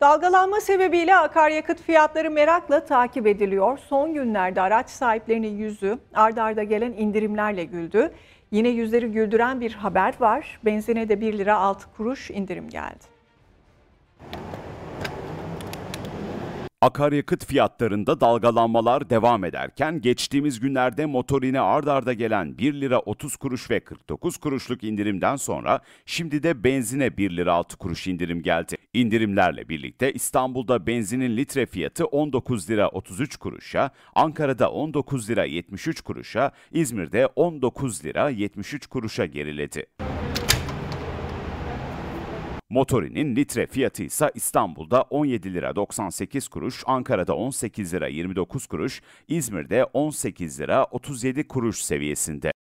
Dalgalanma sebebiyle akaryakıt fiyatları merakla takip ediliyor. Son günlerde araç sahiplerinin yüzü ardarda arda gelen indirimlerle güldü. Yine yüzleri güldüren bir haber var. Benzine de 1 lira 6 kuruş indirim geldi. Akaryakıt fiyatlarında dalgalanmalar devam ederken geçtiğimiz günlerde motorine ard arda gelen 1 lira 30 kuruş ve 49 kuruşluk indirimden sonra şimdi de benzine 1 lira 6 kuruş indirim geldi. İndirimlerle birlikte İstanbul'da benzinin litre fiyatı 19 lira 33 kuruşa, Ankara'da 19 lira 73 kuruşa, İzmir'de 19 lira 73 kuruşa geriledi. Motorinin litre fiyatı ise İstanbul'da 17 lira 98 kuruş, Ankara'da 18 lira 29 kuruş, İzmir'de 18 lira 37 kuruş seviyesinde.